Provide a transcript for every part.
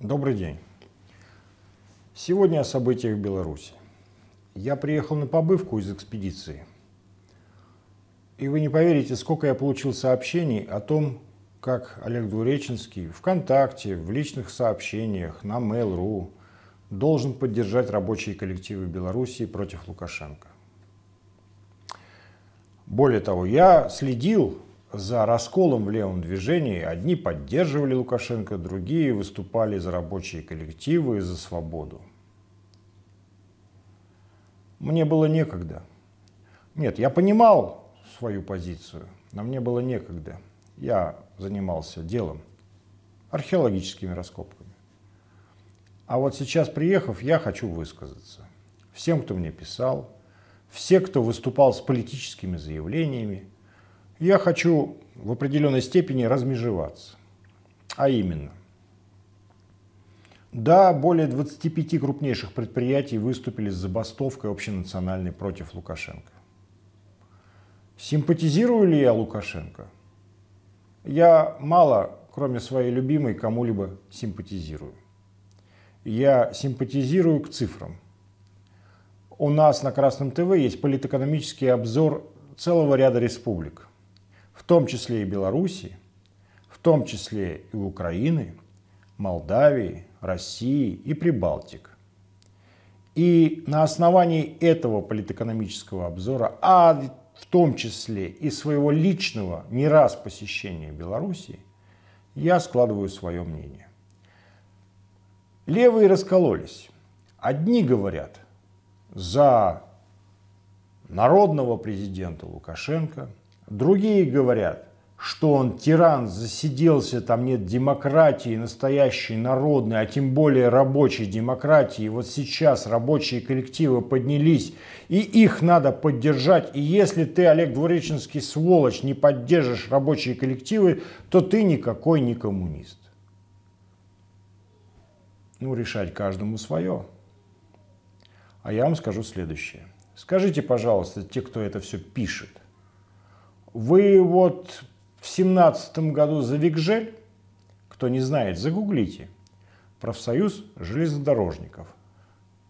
Добрый день. Сегодня о событиях в Беларуси. Я приехал на побывку из экспедиции. И вы не поверите, сколько я получил сообщений о том, как Олег Двуреченский ВКонтакте, в личных сообщениях, на Mail.ru должен поддержать рабочие коллективы Беларуси против Лукашенко. Более того, я следил за расколом в левом движении. Одни поддерживали Лукашенко, другие выступали за рабочие коллективы и за свободу. Мне было некогда. Нет, я понимал свою позицию, но мне было некогда. Я занимался делом, археологическими раскопками. А вот сейчас, приехав, я хочу высказаться. Всем, кто мне писал, все, кто выступал с политическими заявлениями – я хочу в определенной степени размежеваться. А именно, да, более 25 крупнейших предприятий выступили с забастовкой общенациональной против Лукашенко. Симпатизирую ли я Лукашенко? Я мало, кроме своей любимой, кому-либо симпатизирую. Я симпатизирую к цифрам. У нас на Красном ТВ есть политэкономический обзор целого ряда республик в том числе и Белоруссии, в том числе и Украины, Молдавии, России и Прибалтик. И на основании этого политэкономического обзора, а в том числе и своего личного не раз посещения Беларуси, я складываю свое мнение. Левые раскололись. Одни говорят за народного президента Лукашенко – Другие говорят, что он тиран, засиделся, там нет демократии, настоящей народной, а тем более рабочей демократии. Вот сейчас рабочие коллективы поднялись, и их надо поддержать. И если ты, Олег Двуреченский, сволочь, не поддержишь рабочие коллективы, то ты никакой не коммунист. Ну, решать каждому свое. А я вам скажу следующее. Скажите, пожалуйста, те, кто это все пишет, вы вот в семнадцатом году за Викжель, кто не знает, загуглите, профсоюз железнодорожников,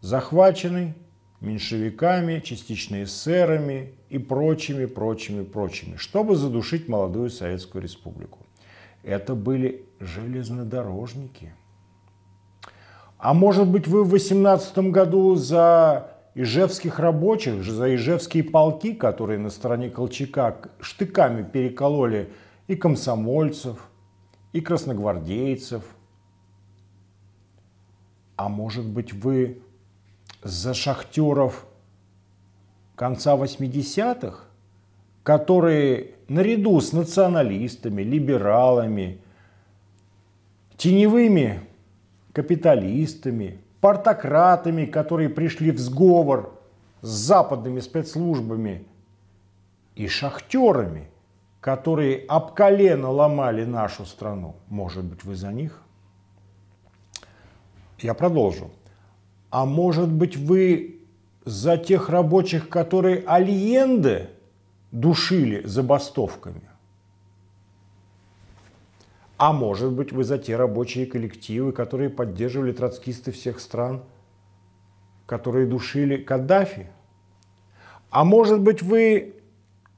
захваченный меньшевиками, частично эсерами и прочими, прочими, прочими, чтобы задушить молодую Советскую Республику. Это были железнодорожники. А может быть, вы в восемнадцатом году за ижевских рабочих, за ижевские полки, которые на стороне Колчака штыками перекололи и комсомольцев, и красногвардейцев. А может быть вы за шахтеров конца 80-х, которые наряду с националистами, либералами, теневыми капиталистами – портократами, которые пришли в сговор с западными спецслужбами, и шахтерами, которые об колено ломали нашу страну. Может быть, вы за них? Я продолжу. А может быть, вы за тех рабочих, которые Алиенды душили забастовками? А может быть, вы за те рабочие коллективы, которые поддерживали троцкисты всех стран, которые душили Каддафи? А может быть, вы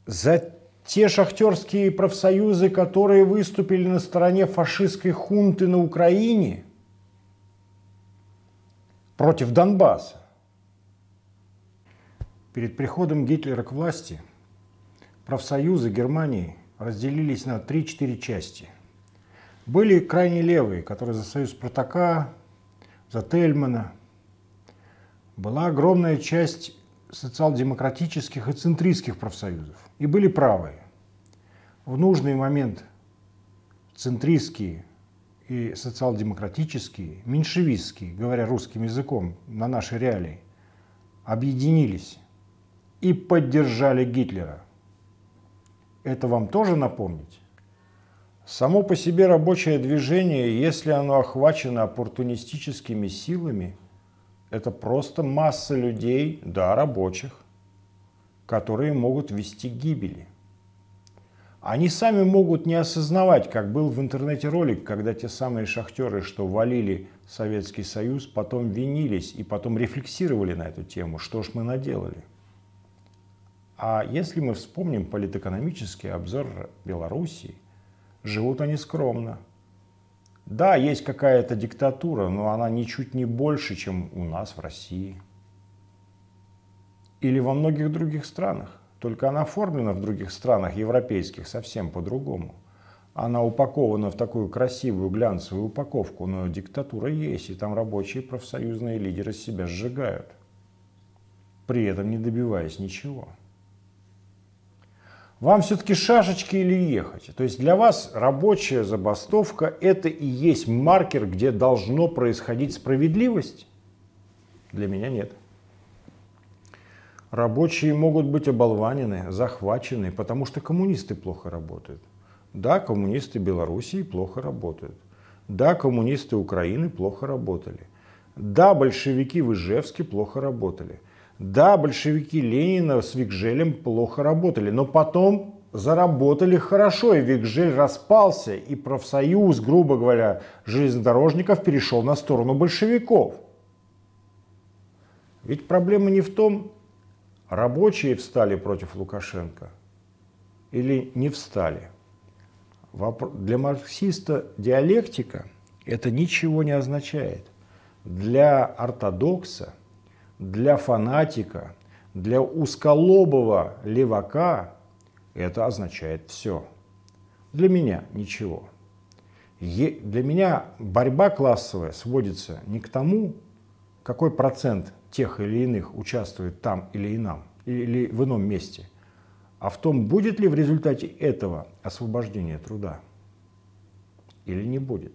за те шахтерские профсоюзы, которые выступили на стороне фашистской хунты на Украине против Донбасса. Перед приходом Гитлера к власти профсоюзы Германии разделились на 3-4 части – были крайне левые, которые за союз Протака, за Тельмана. Была огромная часть социал-демократических и центристских профсоюзов. И были правые. В нужный момент центристские и социал-демократические, меньшевистские, говоря русским языком, на нашей реалии, объединились и поддержали Гитлера. Это вам тоже напомнить? Само по себе рабочее движение, если оно охвачено оппортунистическими силами, это просто масса людей, да, рабочих, которые могут вести гибели. Они сами могут не осознавать, как был в интернете ролик, когда те самые шахтеры, что валили Советский Союз, потом винились и потом рефлексировали на эту тему, что ж мы наделали. А если мы вспомним политэкономический обзор Белоруссии, живут они скромно. Да, есть какая-то диктатура, но она ничуть не больше, чем у нас в России. Или во многих других странах. Только она оформлена в других странах европейских совсем по-другому. Она упакована в такую красивую глянцевую упаковку, но диктатура есть, и там рабочие профсоюзные лидеры себя сжигают, при этом не добиваясь ничего. Вам все-таки шашечки или ехать? То есть для вас рабочая забастовка – это и есть маркер, где должно происходить справедливость? Для меня нет. Рабочие могут быть оболванены, захвачены, потому что коммунисты плохо работают. Да, коммунисты Белоруссии плохо работают. Да, коммунисты Украины плохо работали. Да, большевики в Ижевске плохо работали – да, большевики Ленина с Викжелем плохо работали, но потом заработали хорошо, и Викжель распался, и профсоюз, грубо говоря, железнодорожников перешел на сторону большевиков. Ведь проблема не в том, рабочие встали против Лукашенко или не встали. Для марксиста диалектика это ничего не означает. Для ортодокса – для фанатика, для узколобого левака это означает все. Для меня ничего. Е для меня борьба классовая сводится не к тому, какой процент тех или иных участвует там или инам, или в ином месте, а в том, будет ли в результате этого освобождение труда или не будет.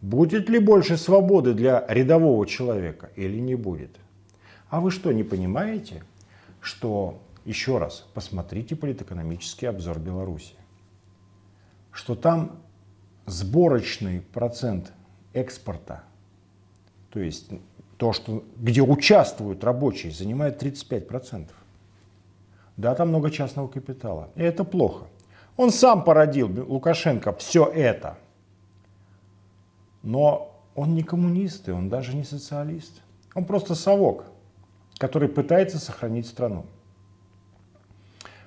Будет ли больше свободы для рядового человека или не будет – а вы что, не понимаете, что, еще раз, посмотрите политэкономический обзор Беларуси, что там сборочный процент экспорта, то есть то, что, где участвуют рабочие, занимает 35%. Да, там много частного капитала. И это плохо. Он сам породил, Лукашенко, все это. Но он не коммунист, и он даже не социалист. Он просто совок который пытается сохранить страну.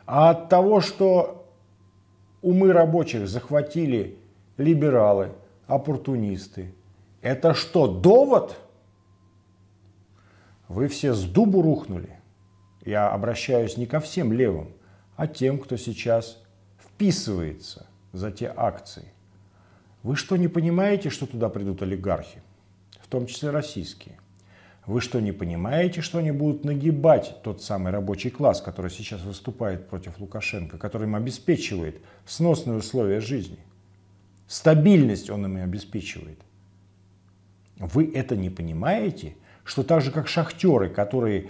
А от того, что умы рабочих захватили либералы, оппортунисты, это что, довод? Вы все с дубу рухнули. Я обращаюсь не ко всем левым, а тем, кто сейчас вписывается за те акции. Вы что, не понимаете, что туда придут олигархи, в том числе российские? Вы что, не понимаете, что они будут нагибать тот самый рабочий класс, который сейчас выступает против Лукашенко, который им обеспечивает сносные условия жизни? Стабильность он им и обеспечивает. Вы это не понимаете, что так же, как шахтеры, которые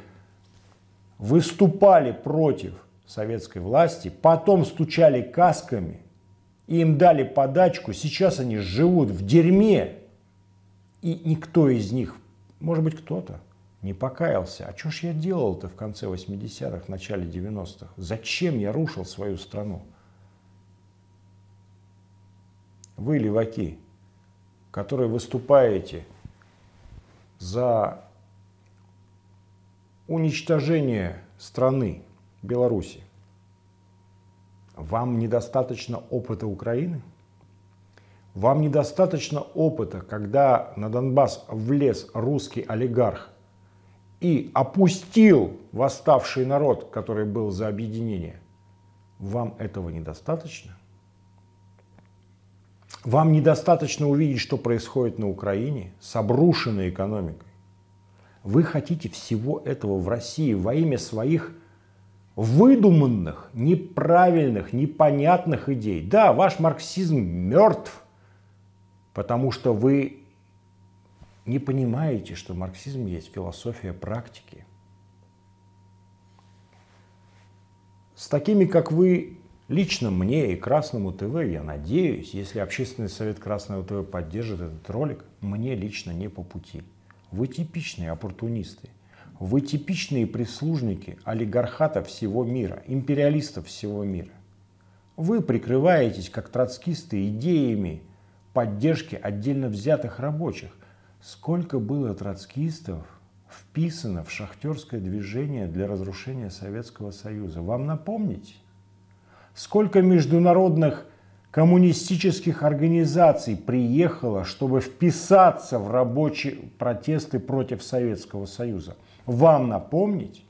выступали против советской власти, потом стучали касками, и им дали подачку, сейчас они живут в дерьме, и никто из них может быть, кто-то не покаялся. А что ж я делал-то в конце 80-х, начале 90-х? Зачем я рушил свою страну? Вы, леваки, которые выступаете за уничтожение страны Беларуси, вам недостаточно опыта Украины – вам недостаточно опыта, когда на Донбасс влез русский олигарх и опустил восставший народ, который был за объединение. Вам этого недостаточно? Вам недостаточно увидеть, что происходит на Украине с обрушенной экономикой. Вы хотите всего этого в России во имя своих выдуманных, неправильных, непонятных идей. Да, ваш марксизм мертв, потому что вы не понимаете, что марксизм есть философия практики. С такими, как вы, лично мне и Красному ТВ, я надеюсь, если Общественный совет Красного ТВ поддержит этот ролик, мне лично не по пути. Вы типичные оппортунисты. Вы типичные прислужники олигархата всего мира, империалистов всего мира. Вы прикрываетесь, как троцкисты, идеями – поддержке отдельно взятых рабочих. Сколько было троцкистов вписано в шахтерское движение для разрушения Советского Союза? Вам напомнить? Сколько международных коммунистических организаций приехало, чтобы вписаться в рабочие протесты против Советского Союза? Вам напомнить?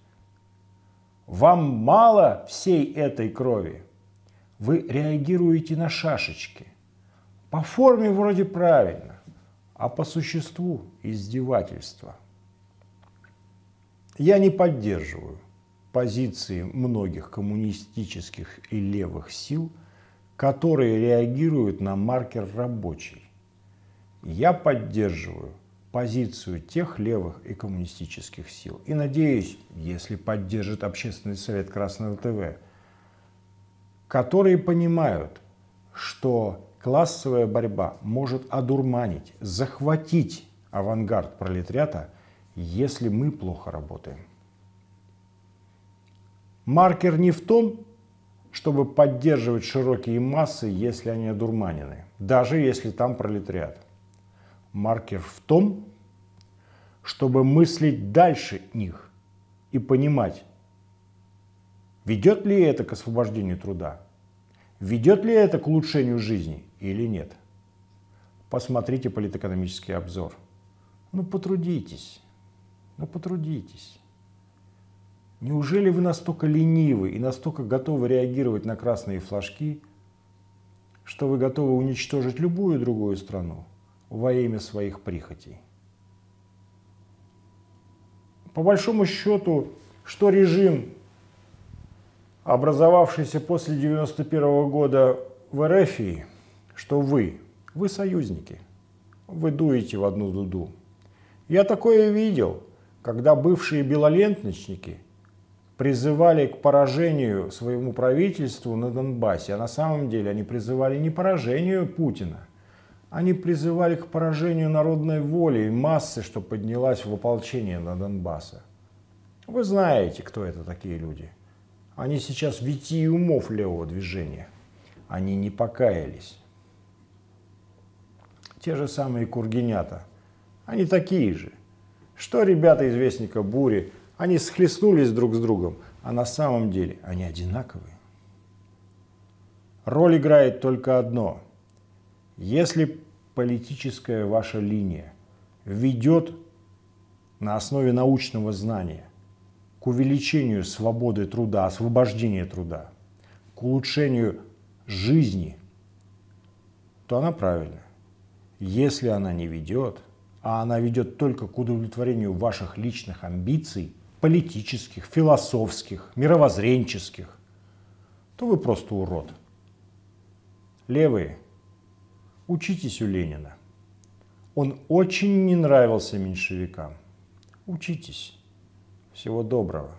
Вам мало всей этой крови? Вы реагируете на шашечки. По форме вроде правильно, а по существу издевательство. Я не поддерживаю позиции многих коммунистических и левых сил, которые реагируют на маркер рабочий. Я поддерживаю позицию тех левых и коммунистических сил. И надеюсь, если поддержит Общественный совет Красного ТВ, которые понимают, что Классовая борьба может одурманить, захватить авангард пролетариата, если мы плохо работаем. Маркер не в том, чтобы поддерживать широкие массы, если они одурманены, даже если там пролетариат. Маркер в том, чтобы мыслить дальше них и понимать, ведет ли это к освобождению труда – Ведет ли это к улучшению жизни или нет? Посмотрите политэкономический обзор. Ну потрудитесь, ну потрудитесь. Неужели вы настолько ленивы и настолько готовы реагировать на красные флажки, что вы готовы уничтожить любую другую страну во имя своих прихотей? По большому счету, что режим образовавшейся после 1991 года в РФ, что вы, вы союзники, вы дуете в одну дуду. Я такое видел, когда бывшие белоленточники призывали к поражению своему правительству на Донбассе, а на самом деле они призывали не поражению Путина, они призывали к поражению народной воли и массы, что поднялась в ополчение на Донбассе. Вы знаете, кто это такие люди – они сейчас витии умов левого движения. Они не покаялись. Те же самые кургенята. Они такие же. Что ребята известника Бури, они схлестнулись друг с другом, а на самом деле они одинаковые. Роль играет только одно. Если политическая ваша линия ведет на основе научного знания – к увеличению свободы труда, освобождения труда, к улучшению жизни, то она правильна. Если она не ведет, а она ведет только к удовлетворению ваших личных амбиций, политических, философских, мировоззренческих, то вы просто урод. Левые, учитесь у Ленина. Он очень не нравился меньшевикам. Учитесь. Всего доброго.